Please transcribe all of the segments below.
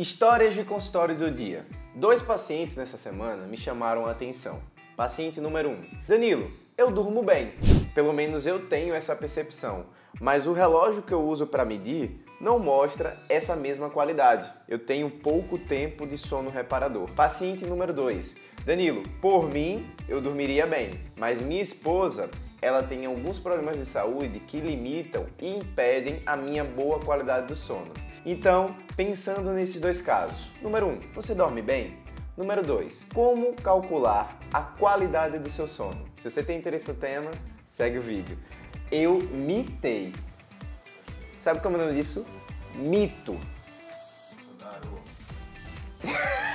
Histórias de consultório do dia. Dois pacientes nessa semana me chamaram a atenção. Paciente número 1. Um, Danilo, eu durmo bem. Pelo menos eu tenho essa percepção, mas o relógio que eu uso para medir não mostra essa mesma qualidade. Eu tenho pouco tempo de sono reparador. Paciente número 2. Danilo, por mim eu dormiria bem, mas minha esposa ela tem alguns problemas de saúde que limitam e impedem a minha boa qualidade do sono. Então, pensando nesses dois casos. Número 1, um, você dorme bem? Número 2, como calcular a qualidade do seu sono? Se você tem interesse no tema, segue o vídeo. Eu mitei. Sabe como é o nome disso? Mito. Bolsonaro.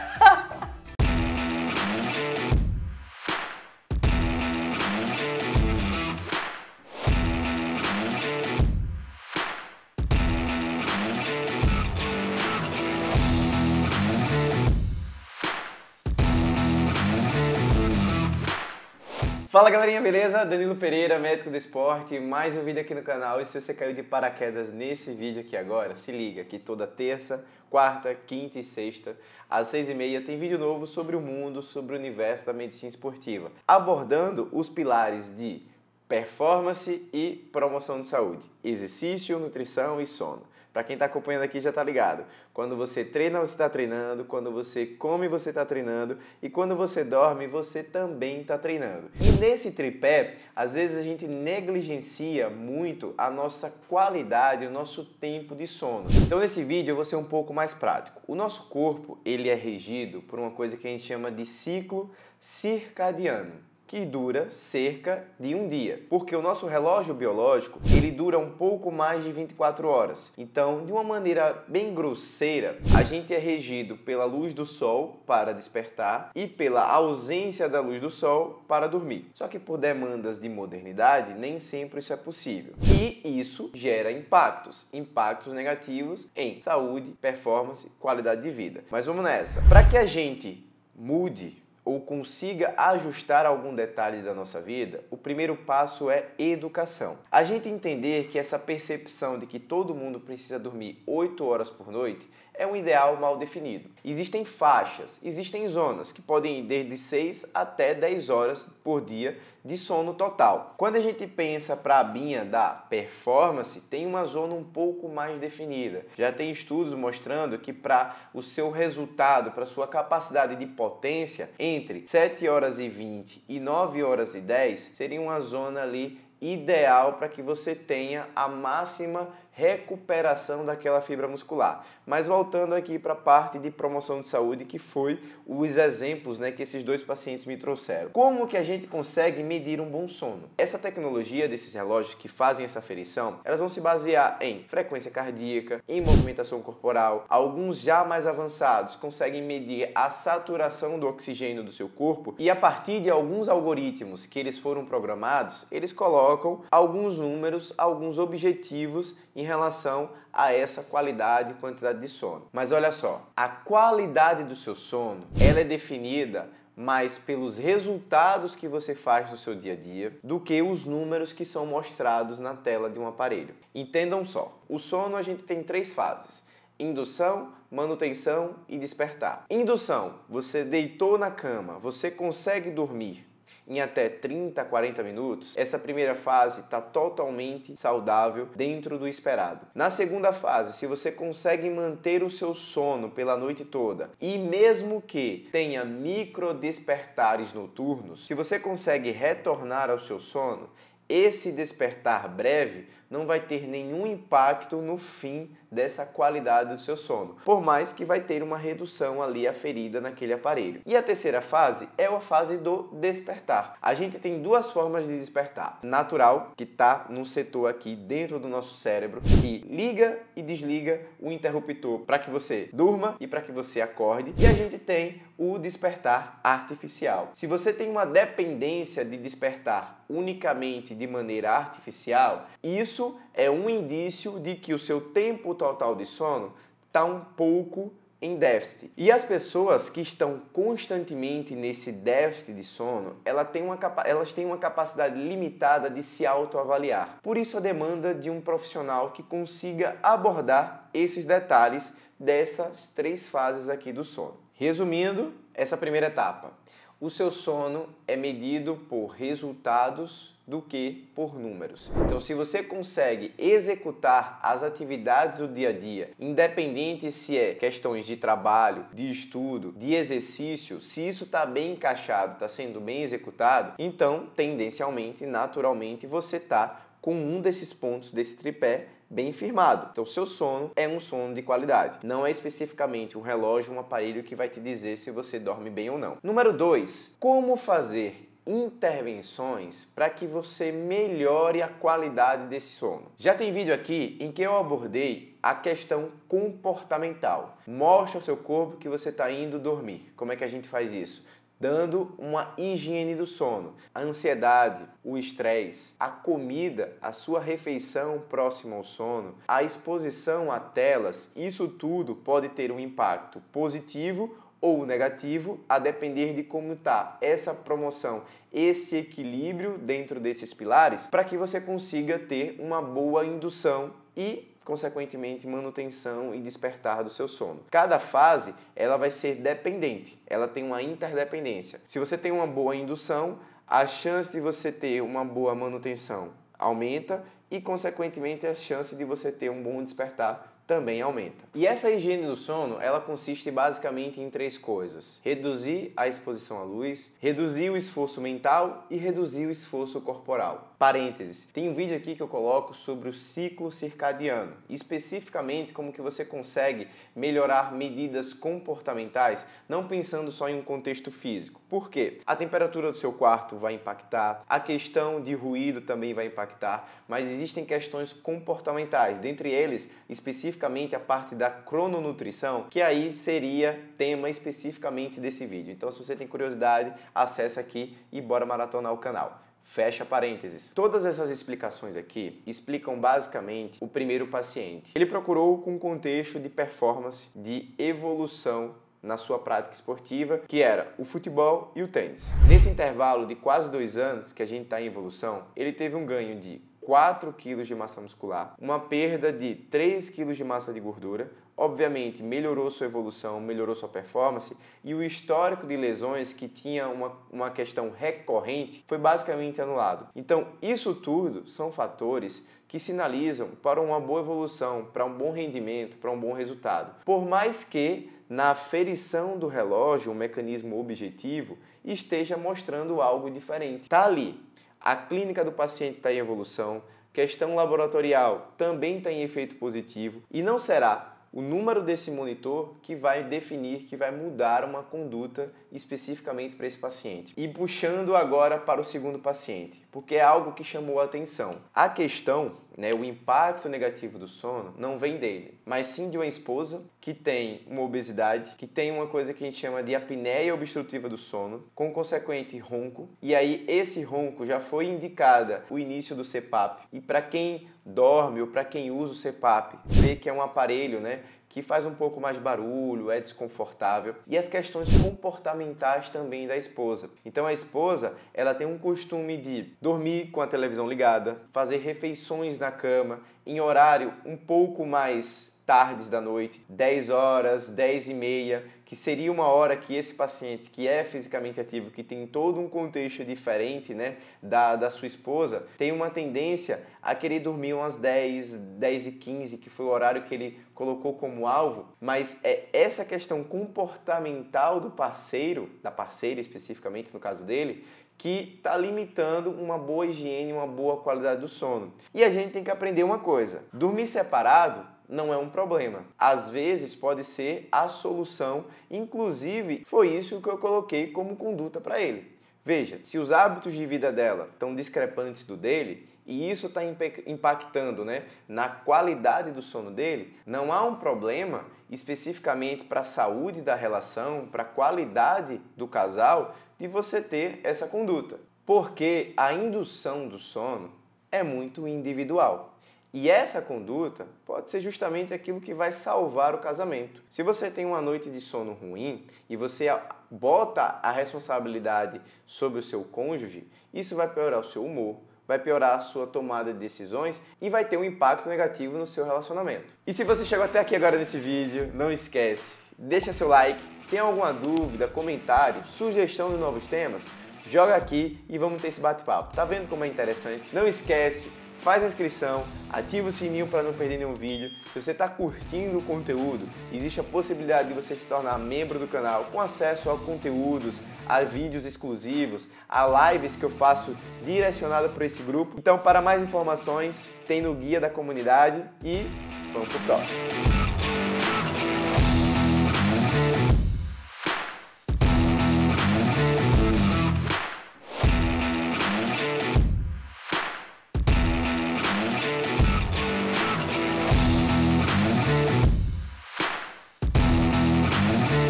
Fala galerinha, beleza? Danilo Pereira, médico do esporte, mais um vídeo aqui no canal. E se você caiu de paraquedas nesse vídeo aqui agora, se liga que toda terça, quarta, quinta e sexta, às seis e meia, tem vídeo novo sobre o mundo, sobre o universo da medicina esportiva, abordando os pilares de performance e promoção de saúde, exercício, nutrição e sono. Para quem está acompanhando aqui já está ligado. Quando você treina, você está treinando. Quando você come, você está treinando. E quando você dorme, você também está treinando. E nesse tripé, às vezes a gente negligencia muito a nossa qualidade, o nosso tempo de sono. Então nesse vídeo eu vou ser um pouco mais prático. O nosso corpo ele é regido por uma coisa que a gente chama de ciclo circadiano que dura cerca de um dia, porque o nosso relógio biológico ele dura um pouco mais de 24 horas. Então, de uma maneira bem grosseira, a gente é regido pela luz do sol para despertar e pela ausência da luz do sol para dormir. Só que por demandas de modernidade, nem sempre isso é possível. E isso gera impactos, impactos negativos em saúde, performance, qualidade de vida. Mas vamos nessa. Para que a gente mude ou consiga ajustar algum detalhe da nossa vida, o primeiro passo é educação. A gente entender que essa percepção de que todo mundo precisa dormir 8 horas por noite é um ideal mal definido. Existem faixas, existem zonas que podem ir desde 6 até 10 horas por dia de sono total. Quando a gente pensa para a binha da performance, tem uma zona um pouco mais definida. Já tem estudos mostrando que para o seu resultado, para sua capacidade de potência, entre 7 horas e 20 e 9 horas e 10 seria uma zona ali ideal para que você tenha a máxima recuperação daquela fibra muscular. Mas voltando aqui para a parte de promoção de saúde, que foi os exemplos né, que esses dois pacientes me trouxeram. Como que a gente consegue medir um bom sono? Essa tecnologia desses relógios que fazem essa aferição, elas vão se basear em frequência cardíaca, em movimentação corporal. Alguns já mais avançados conseguem medir a saturação do oxigênio do seu corpo e a partir de alguns algoritmos que eles foram programados, eles colocam alguns números, alguns objetivos em em relação a essa qualidade e quantidade de sono. Mas olha só, a qualidade do seu sono, ela é definida mais pelos resultados que você faz no seu dia a dia do que os números que são mostrados na tela de um aparelho. Entendam só, o sono a gente tem três fases: indução, manutenção e despertar. Indução, você deitou na cama, você consegue dormir, em até 30, 40 minutos, essa primeira fase está totalmente saudável dentro do esperado. Na segunda fase, se você consegue manter o seu sono pela noite toda e mesmo que tenha micro despertares noturnos, se você consegue retornar ao seu sono, esse despertar breve não vai ter nenhum impacto no fim dessa qualidade do seu sono, por mais que vai ter uma redução ali ferida naquele aparelho. E a terceira fase é a fase do despertar. A gente tem duas formas de despertar: natural, que está no setor aqui dentro do nosso cérebro, que liga e desliga o interruptor para que você durma e para que você acorde, e a gente tem o despertar artificial. Se você tem uma dependência de despertar unicamente de maneira artificial, isso isso é um indício de que o seu tempo total de sono está um pouco em déficit. E as pessoas que estão constantemente nesse déficit de sono, ela tem uma elas têm uma capacidade limitada de se autoavaliar. Por isso a demanda de um profissional que consiga abordar esses detalhes dessas três fases aqui do sono. Resumindo, essa primeira etapa. O seu sono é medido por resultados do que por números. Então, se você consegue executar as atividades do dia a dia, independente se é questões de trabalho, de estudo, de exercício, se isso está bem encaixado, está sendo bem executado, então, tendencialmente, naturalmente, você está com um desses pontos desse tripé bem firmado. Então, seu sono é um sono de qualidade. Não é especificamente um relógio, um aparelho que vai te dizer se você dorme bem ou não. Número 2, como fazer intervenções para que você melhore a qualidade desse sono. Já tem vídeo aqui em que eu abordei a questão comportamental. Mostra ao seu corpo que você está indo dormir. Como é que a gente faz isso? Dando uma higiene do sono. A ansiedade, o estresse, a comida, a sua refeição próxima ao sono, a exposição a telas, isso tudo pode ter um impacto positivo ou negativo, a depender de como está essa promoção, esse equilíbrio dentro desses pilares, para que você consiga ter uma boa indução e consequentemente manutenção e despertar do seu sono. Cada fase, ela vai ser dependente, ela tem uma interdependência. Se você tem uma boa indução, a chance de você ter uma boa manutenção aumenta e consequentemente a chance de você ter um bom despertar também aumenta. E essa higiene do sono, ela consiste basicamente em três coisas: reduzir a exposição à luz, reduzir o esforço mental e reduzir o esforço corporal. Parênteses. Tem um vídeo aqui que eu coloco sobre o ciclo circadiano, especificamente como que você consegue melhorar medidas comportamentais, não pensando só em um contexto físico. Por quê? A temperatura do seu quarto vai impactar, a questão de ruído também vai impactar, mas existem questões comportamentais, dentre eles especificamente a parte da crononutrição, que aí seria tema especificamente desse vídeo. Então, se você tem curiosidade, acessa aqui e bora maratonar o canal. Fecha parênteses. Todas essas explicações aqui explicam basicamente o primeiro paciente. Ele procurou com um contexto de performance, de evolução na sua prática esportiva, que era o futebol e o tênis. Nesse intervalo de quase dois anos que a gente está em evolução, ele teve um ganho de 4 quilos de massa muscular, uma perda de 3 quilos de massa de gordura, obviamente melhorou sua evolução, melhorou sua performance e o histórico de lesões que tinha uma, uma questão recorrente foi basicamente anulado. Então, isso tudo são fatores que sinalizam para uma boa evolução, para um bom rendimento, para um bom resultado. Por mais que na aferição do relógio, o mecanismo objetivo esteja mostrando algo diferente. Tá ali, a clínica do paciente está em evolução, questão laboratorial também está em efeito positivo e não será o número desse monitor que vai definir, que vai mudar uma conduta especificamente para esse paciente. E puxando agora para o segundo paciente, porque é algo que chamou a atenção. A questão né? O impacto negativo do sono não vem dele, mas sim de uma esposa que tem uma obesidade, que tem uma coisa que a gente chama de apneia obstrutiva do sono, com consequente ronco, e aí esse ronco já foi indicada o início do CPAP. E para quem dorme ou para quem usa o CPAP, vê que é um aparelho, né, que faz um pouco mais de barulho, é desconfortável, e as questões comportamentais também da esposa. Então a esposa, ela tem um costume de dormir com a televisão ligada, fazer refeições na cama em horário um pouco mais tardes da noite, 10 horas, 10 e meia, que seria uma hora que esse paciente que é fisicamente ativo, que tem todo um contexto diferente né, da, da sua esposa, tem uma tendência a querer dormir umas 10, 10 e 15, que foi o horário que ele colocou como alvo, mas é essa questão comportamental do parceiro, da parceira especificamente no caso dele, que está limitando uma boa higiene, uma boa qualidade do sono. E a gente tem que aprender uma coisa: dormir separado não é um problema. Às vezes pode ser a solução, inclusive foi isso que eu coloquei como conduta para ele. Veja, se os hábitos de vida dela estão discrepantes do dele, e isso está impactando né, na qualidade do sono dele, não há um problema especificamente para a saúde da relação, para a qualidade do casal, de você ter essa conduta. Porque a indução do sono é muito individual. E essa conduta pode ser justamente aquilo que vai salvar o casamento. Se você tem uma noite de sono ruim e você bota a responsabilidade sobre o seu cônjuge, isso vai piorar o seu humor, vai piorar a sua tomada de decisões e vai ter um impacto negativo no seu relacionamento. E se você chegou até aqui agora nesse vídeo, não esquece, deixa seu like, tem alguma dúvida, comentário, sugestão de novos temas, joga aqui e vamos ter esse bate-papo. Tá vendo como é interessante? Não esquece faz a inscrição, ativa o sininho para não perder nenhum vídeo. Se você está curtindo o conteúdo, existe a possibilidade de você se tornar membro do canal com acesso a conteúdos, a vídeos exclusivos, a lives que eu faço direcionada para esse grupo. Então, para mais informações, tem no guia da comunidade e vamos pro próximo.